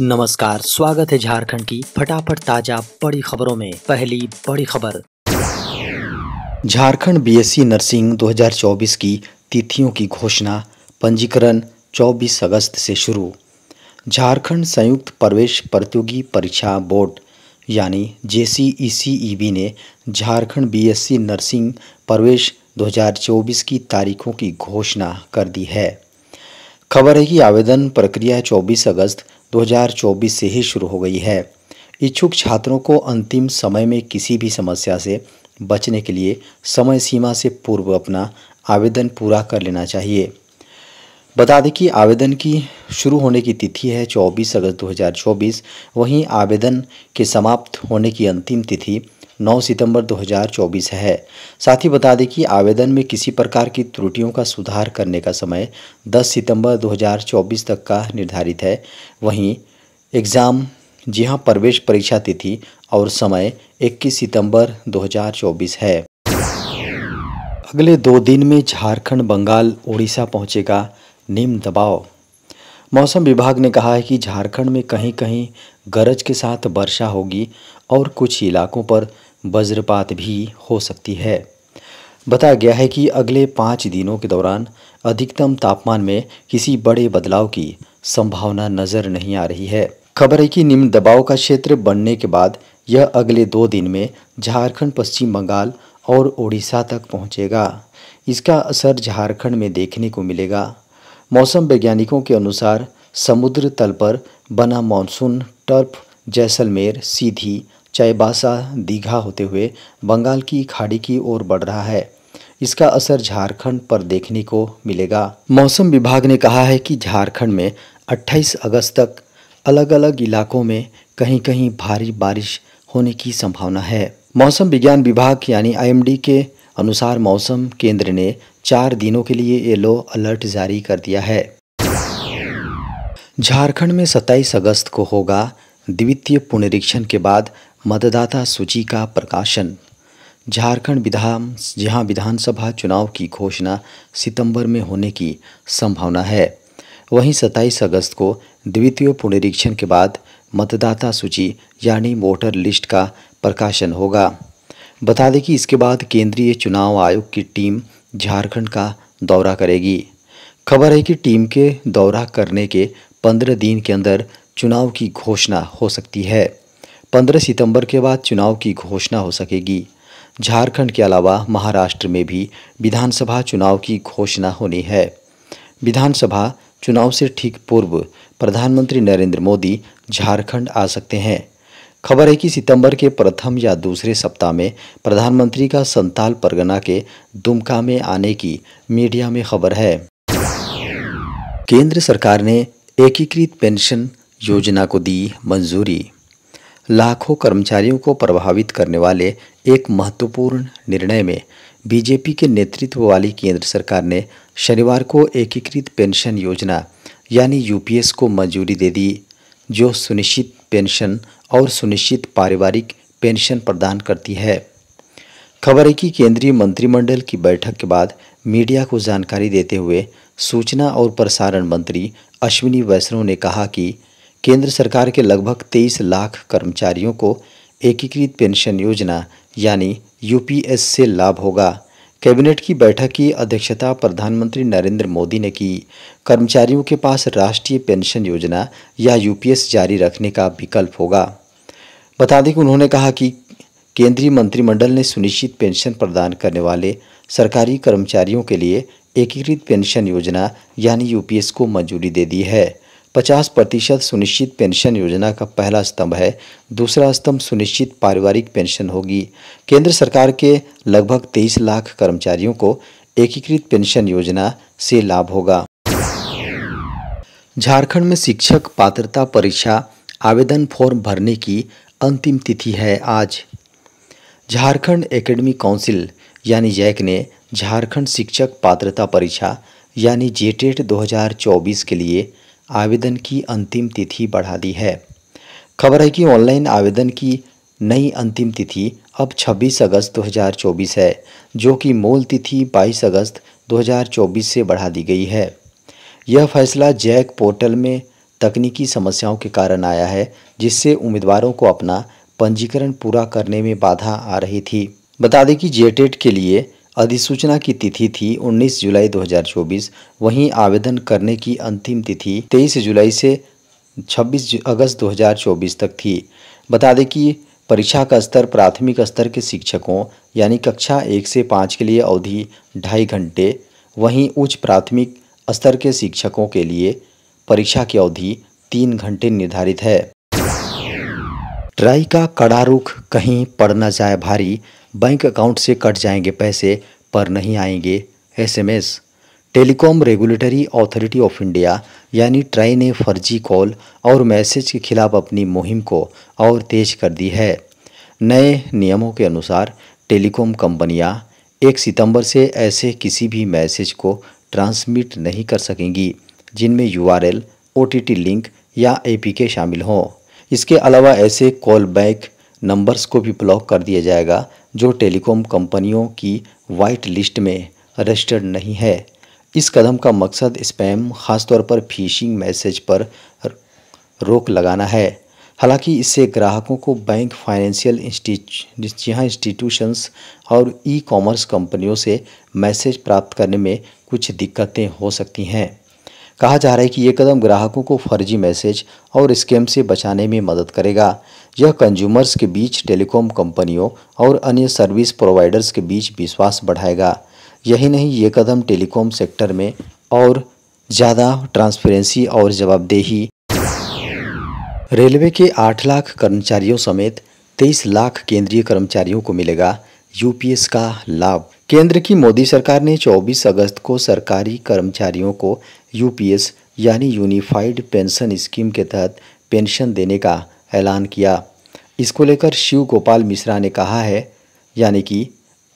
नमस्कार स्वागत है झारखंड की फटाफट ताजा बड़ी खबरों में पहली बड़ी खबर झारखंड बीएससी नर्सिंग 2024 की तिथियों की घोषणा पंजीकरण 24 अगस्त से शुरू झारखंड संयुक्त प्रवेश प्रतियोगी परीक्षा बोर्ड यानी जे ने झारखंड बीएससी नर्सिंग प्रवेश 2024 की तारीखों की घोषणा कर दी है खबर है कि आवेदन प्रक्रिया 24 अगस्त 2024 से ही शुरू हो गई है इच्छुक छात्रों को अंतिम समय में किसी भी समस्या से बचने के लिए समय सीमा से पूर्व अपना आवेदन पूरा कर लेना चाहिए बता दें कि आवेदन की शुरू होने की तिथि है 24 अगस्त 2024 वहीं आवेदन के समाप्त होने की अंतिम तिथि 9 सितंबर 2024 है साथ ही बता दें कि आवेदन में किसी प्रकार की त्रुटियों का सुधार करने का समय 10 सितंबर 2024 तक का निर्धारित है वहीं एग्ज़ाम जी हाँ प्रवेश परीक्षा तिथि और समय 21 सितंबर 2024 है अगले दो दिन में झारखंड बंगाल उड़ीसा पहुंचेगा निम्न दबाव मौसम विभाग ने कहा है कि झारखंड में कहीं कहीं गरज के साथ वर्षा होगी और कुछ इलाकों पर वज्रपात भी हो सकती है बताया गया है कि अगले पाँच दिनों के दौरान अधिकतम तापमान में किसी बड़े बदलाव की संभावना नज़र नहीं आ रही है खबर है कि निम्न दबाव का क्षेत्र बनने के बाद यह अगले दो दिन में झारखंड पश्चिम बंगाल और ओडिशा तक पहुंचेगा इसका असर झारखंड में देखने को मिलेगा मौसम वैज्ञानिकों के अनुसार समुद्र तल पर बना मानसून टर्फ जैसलमेर सीधी चाईबासा दीघा होते हुए बंगाल की खाड़ी की ओर बढ़ रहा है इसका असर झारखंड पर देखने को मिलेगा मौसम विभाग ने कहा है कि झारखंड में 28 अगस्त तक अलग अलग इलाकों में कहीं कहीं भारी बारिश होने की संभावना है मौसम विज्ञान विभाग यानी आईएमडी के अनुसार मौसम केंद्र ने चार दिनों के लिए येलो अलर्ट जारी कर दिया है झारखंड में 27 अगस्त को होगा द्वितीय पुनरीक्षण के बाद मतदाता सूची का प्रकाशन झारखंड विधान जहां विधानसभा चुनाव की घोषणा सितंबर में होने की संभावना है वहीं 27 अगस्त को द्वितीय पुनरीक्षण के बाद मतदाता सूची यानी वोटर लिस्ट का प्रकाशन होगा बता दें कि इसके बाद केंद्रीय चुनाव आयोग की टीम झारखंड का दौरा करेगी खबर है कि टीम के दौरा करने के पंद्रह दिन के अंदर चुनाव की घोषणा हो सकती है पंद्रह सितंबर के बाद चुनाव की घोषणा हो सकेगी झारखंड के अलावा महाराष्ट्र में भी विधानसभा चुनाव की घोषणा होनी है विधानसभा चुनाव से ठीक पूर्व प्रधानमंत्री नरेंद्र मोदी झारखंड आ सकते हैं खबर है कि सितंबर के प्रथम या दूसरे सप्ताह में प्रधानमंत्री का संताल परगना के दुमका में आने की मीडिया में खबर है केंद्र सरकार ने एकीकृत पेंशन योजना को दी मंजूरी लाखों कर्मचारियों को प्रभावित करने वाले एक महत्वपूर्ण निर्णय में बीजेपी के नेतृत्व वाली केंद्र सरकार ने शनिवार को एकीकृत पेंशन योजना यानी यूपीएस को मंजूरी दे दी जो सुनिश्चित पेंशन और सुनिश्चित पारिवारिक पेंशन प्रदान करती है खबर है कि केंद्रीय मंत्रिमंडल की बैठक के बाद मीडिया को जानकारी देते हुए सूचना और प्रसारण मंत्री अश्विनी वैष्णव ने कहा कि केंद्र सरकार के लगभग 23 लाख कर्मचारियों को एकीकृत पेंशन योजना यानी यूपीएस से लाभ होगा कैबिनेट की बैठक की अध्यक्षता प्रधानमंत्री नरेंद्र मोदी ने की कर्मचारियों के पास राष्ट्रीय पेंशन योजना या यूपीएस जारी रखने का विकल्प होगा बता दें कि उन्होंने कहा कि केंद्रीय मंत्रिमंडल ने सुनिश्चित पेंशन प्रदान करने वाले सरकारी कर्मचारियों के लिए एकीकृत पेंशन योजना यानी यूपीएस को मंजूरी दे दी है पचास प्रतिशत सुनिश्चित पेंशन योजना का पहला स्तंभ है दूसरा स्तंभ सुनिश्चित पारिवारिक पेंशन होगी केंद्र सरकार के लगभग तेईस लाख कर्मचारियों को एकीकृत पेंशन योजना से लाभ होगा झारखंड में शिक्षक पात्रता परीक्षा आवेदन फॉर्म भरने की अंतिम तिथि है आज झारखंड एकेडमी काउंसिल यानी जैक ने झारखंड शिक्षक पात्रता परीक्षा यानी जेटेट 2024 के लिए आवेदन की अंतिम तिथि बढ़ा दी है खबर है कि ऑनलाइन आवेदन की नई अंतिम तिथि अब 26 अगस्त 2024 है जो कि मूल तिथि 22 अगस्त 2024 से बढ़ा दी गई है यह फैसला जैक पोर्टल में तकनीकी समस्याओं के कारण आया है जिससे उम्मीदवारों को अपना पंजीकरण पूरा करने में बाधा आ रही थी बता दें कि जेटेट के लिए अधिसूचना की तिथि थी 19 जुलाई 2024 वहीं आवेदन करने की अंतिम तिथि 23 जुलाई से 26 अगस्त 2024 तक थी बता दें कि परीक्षा का स्तर प्राथमिक स्तर के शिक्षकों यानी कक्षा एक से पाँच के लिए अवधि ढाई घंटे वहीं उच्च प्राथमिक स्तर के शिक्षकों के लिए परीक्षा की अवधि तीन घंटे निर्धारित है ट्राई का कड़ा रुख कहीं पड़ न जाए भारी बैंक अकाउंट से कट जाएंगे पैसे पर नहीं आएंगे SMS telecom regulatory authority of India यानी ट्राई ने फर्जी कॉल और मैसेज के खिलाफ अपनी मुहिम को और तेज कर दी है नए नियमों के अनुसार टेलीकॉम कंपनियां एक सितंबर से ऐसे किसी भी मैसेज को ट्रांसमिट नहीं कर सकेंगी जिनमें U R L O T T link या ए पी के शामिल हों इसके अलावा ऐसे कॉल बैक नंबर्स को भी ब्लॉक कर दिया जाएगा जो टेलीकॉम कंपनियों की वाइट लिस्ट में रजिस्टर्ड नहीं है इस कदम का मकसद स्पैम खासतौर पर फिशिंग मैसेज पर रोक लगाना है हालांकि इससे ग्राहकों को बैंक फाइनेंशियल जहाँ इंस्टीट्यूशंस और ई कॉमर्स कंपनियों से मैसेज प्राप्त करने में कुछ दिक्कतें हो सकती हैं कहा जा रहा है कि ये कदम ग्राहकों को फर्जी मैसेज और स्कैम से बचाने में मदद करेगा यह कंज्यूमर्स के बीच टेलीकॉम कंपनियों और अन्य सर्विस प्रोवाइडर्स के बीच विश्वास बढ़ाएगा यही नहीं ये कदम टेलीकॉम सेक्टर में और ज़्यादा ट्रांसपेरेंसी और जवाबदेही रेलवे के आठ लाख कर्मचारियों समेत तेईस लाख केंद्रीय कर्मचारियों को मिलेगा यूपीएस का लाभ केंद्र की मोदी सरकार ने 24 अगस्त को सरकारी कर्मचारियों को यूपीएस यानी यूनिफाइड पेंशन स्कीम के तहत पेंशन देने का ऐलान किया इसको लेकर शिव गोपाल मिश्रा ने कहा है यानी कि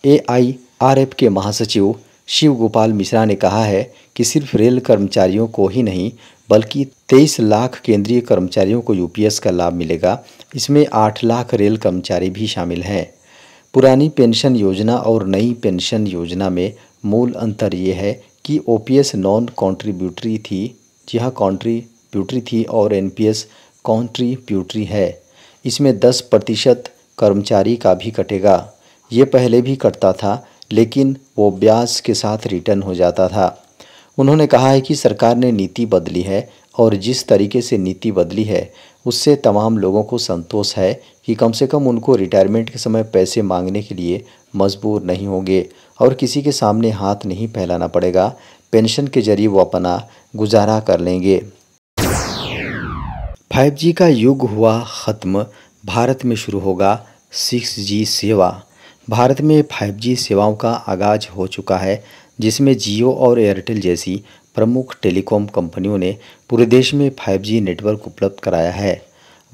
एआईआरएफ के महासचिव शिव गोपाल मिश्रा ने कहा है कि सिर्फ रेल कर्मचारियों को ही नहीं बल्कि 23 लाख केंद्रीय कर्मचारियों को यूपीएस का लाभ मिलेगा इसमें 8 लाख रेल कर्मचारी भी शामिल हैं पुरानी पेंशन योजना और नई पेंशन योजना में मूल अंतर ये है कि ओपीएस नॉन कॉन्ट्रीब्यूटरी थी जहाँ कॉन्ट्रीब्यूटरी थी और एनपीएस पी है इसमें 10 प्रतिशत कर्मचारी का भी कटेगा ये पहले भी कटता था लेकिन वो ब्याज के साथ रिटर्न हो जाता था उन्होंने कहा है कि सरकार ने नीति बदली है और जिस तरीके से नीति बदली है उससे तमाम लोगों को संतोष है कि कम से कम उनको रिटायरमेंट के समय पैसे मांगने के लिए मजबूर नहीं होंगे और किसी के सामने हाथ नहीं फैलाना पड़ेगा पेंशन के जरिए वो अपना गुजारा कर लेंगे 5G का युग हुआ ख़त्म भारत में शुरू होगा 6G सेवा भारत में 5G सेवाओं का आगाज हो चुका है जिसमें जियो और एयरटेल जैसी प्रमुख टेलीकॉम कंपनियों ने पूरे देश में 5G नेटवर्क उपलब्ध कराया है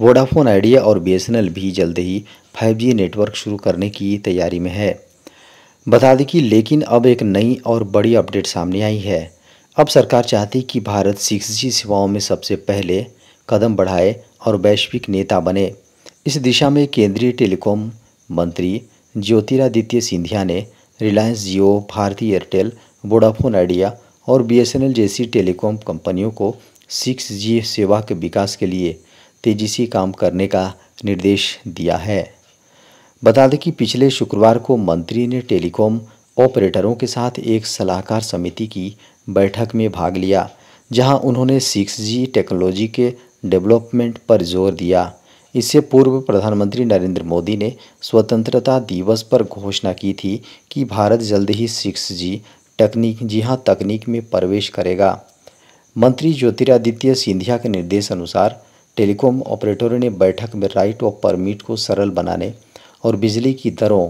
वोडाफोन आइडिया और बीएसएनएल भी जल्द ही 5G नेटवर्क शुरू करने की तैयारी में है बता दें कि लेकिन अब एक नई और बड़ी अपडेट सामने आई है अब सरकार चाहती कि भारत सिक्स जी सेवाओं में सबसे पहले कदम बढ़ाए और वैश्विक नेता बने इस दिशा में केंद्रीय टेलीकॉम मंत्री ज्योतिरादित्य सिंधिया ने रिलायंस जियो भारतीय एयरटेल वोडाफोन आइडिया और बीएसएनएल जैसी टेलीकॉम कंपनियों को सिक्स जी सेवा के विकास के लिए तेजी से काम करने का निर्देश दिया है बता दें कि पिछले शुक्रवार को मंत्री ने टेलीकॉम ऑपरेटरों के साथ एक सलाहकार समिति की बैठक में भाग लिया जहां उन्होंने सिक्स जी टेक्नोलॉजी के डेवलपमेंट पर जोर दिया इससे पूर्व प्रधानमंत्री नरेंद्र मोदी ने स्वतंत्रता दिवस पर घोषणा की थी कि भारत जल्द ही सिक्स जी तकनीक जी हाँ तकनीक में प्रवेश करेगा मंत्री ज्योतिरादित्य सिंधिया के निर्देश अनुसार टेलीकॉम ऑपरेटरों ने बैठक में राइट ऑफ परमिट को सरल बनाने और बिजली की दरों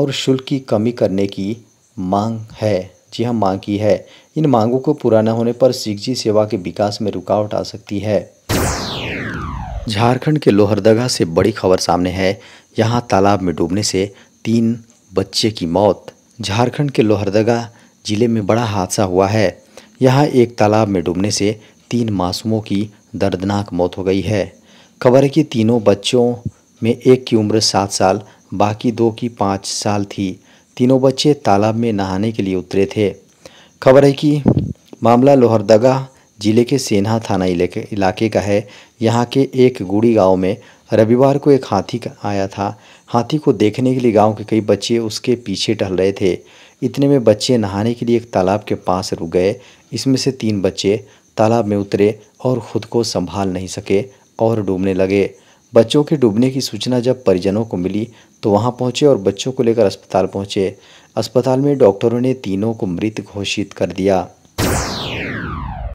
और शुल्क की कमी करने की मांग है जी हाँ मांग की है इन मांगों को पूरा न होने पर सिक्स सेवा के विकास में रुकावट आ सकती है झारखंड के लोहरदगा से बड़ी खबर सामने है यहाँ तालाब में डूबने से तीन बच्चे की मौत झारखंड के लोहरदगा जिले में बड़ा हादसा हुआ है यहाँ एक तालाब में डूबने से तीन मासूमों की दर्दनाक मौत हो गई है खबर है कि तीनों बच्चों में एक की उम्र सात साल बाकी दो की पाँच साल थी तीनों बच्चे तालाब में नहाने के लिए उतरे थे खबर है कि मामला लोहरदगा जिले के सेन्हा थाना इलाके का है यहाँ के एक गुड़ी गांव में रविवार को एक हाथी आया था हाथी को देखने के लिए गांव के कई बच्चे उसके पीछे टहल रहे थे इतने में बच्चे नहाने के लिए एक तालाब के पास रुक गए इसमें से तीन बच्चे तालाब में उतरे और खुद को संभाल नहीं सके और डूबने लगे बच्चों के डूबने की सूचना जब परिजनों को मिली तो वहां पहुंचे और बच्चों को लेकर अस्पताल पहुंचे अस्पताल में डॉक्टरों ने तीनों को मृत घोषित कर दिया